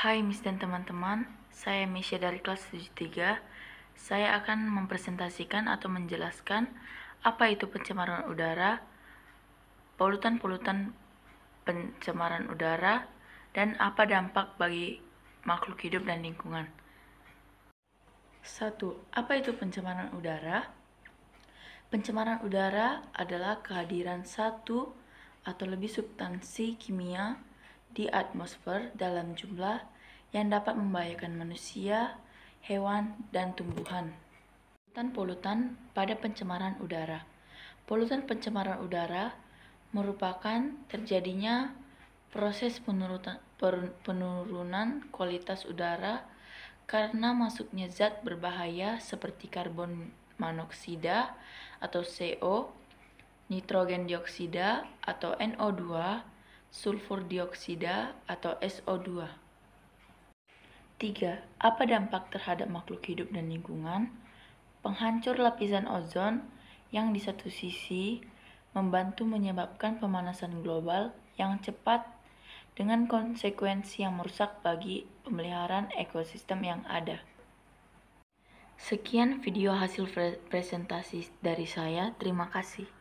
Hai Miss dan teman-teman, saya Misha dari kelas 73. Saya akan mempresentasikan atau menjelaskan apa itu pencemaran udara, polutan-polutan pencemaran udara, dan apa dampak bagi makhluk hidup dan lingkungan. 1. Apa itu pencemaran udara? Pencemaran udara adalah kehadiran satu atau lebih substansi kimia di atmosfer dalam jumlah yang dapat membahayakan manusia, hewan, dan tumbuhan. Polutan-polutan pada pencemaran udara. Polutan pencemaran udara merupakan terjadinya proses penurunan, penurunan kualitas udara karena masuknya zat berbahaya seperti karbon monoksida atau CO, nitrogen dioksida atau NO2, sulfur dioksida atau SO2. 3. Apa dampak terhadap makhluk hidup dan lingkungan? Penghancur lapisan ozon yang di satu sisi membantu menyebabkan pemanasan global yang cepat dengan konsekuensi yang merusak bagi pemeliharaan ekosistem yang ada. Sekian video hasil presentasi dari saya. Terima kasih.